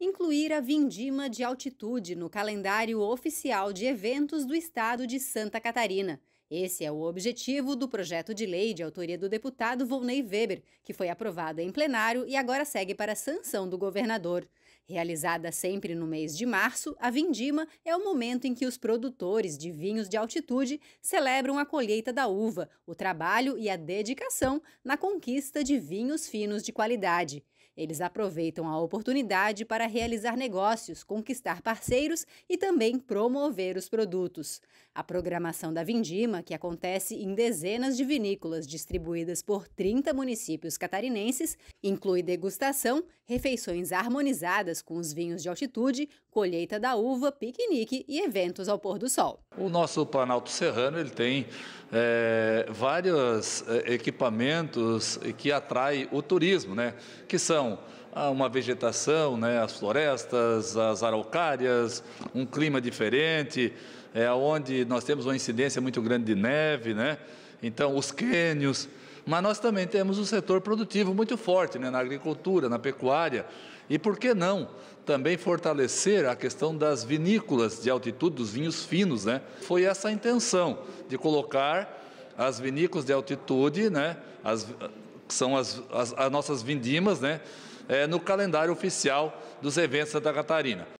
Incluir a vindima de altitude no calendário oficial de eventos do estado de Santa Catarina. Esse é o objetivo do projeto de lei de autoria do deputado Volney Weber, que foi aprovado em plenário e agora segue para a sanção do governador. Realizada sempre no mês de março, a vindima é o momento em que os produtores de vinhos de altitude celebram a colheita da uva, o trabalho e a dedicação na conquista de vinhos finos de qualidade. Eles aproveitam a oportunidade para realizar negócios, conquistar parceiros e também promover os produtos. A programação da Vindima, que acontece em dezenas de vinícolas distribuídas por 30 municípios catarinenses, inclui degustação, refeições harmonizadas com os vinhos de altitude, colheita da uva, piquenique e eventos ao pôr do sol. O nosso Planalto Serrano ele tem é, vários eh, equipamentos que atrai o turismo, né? que são relação a uma vegetação, né, as florestas, as araucárias, um clima diferente, é, onde nós temos uma incidência muito grande de neve, né? então os quênios, mas nós também temos um setor produtivo muito forte né, na agricultura, na pecuária, e por que não também fortalecer a questão das vinícolas de altitude, dos vinhos finos, né? Foi essa a intenção de colocar as vinícolas de altitude, né? As, que são as, as, as nossas vindimas, né? É, no calendário oficial dos eventos de Santa Catarina.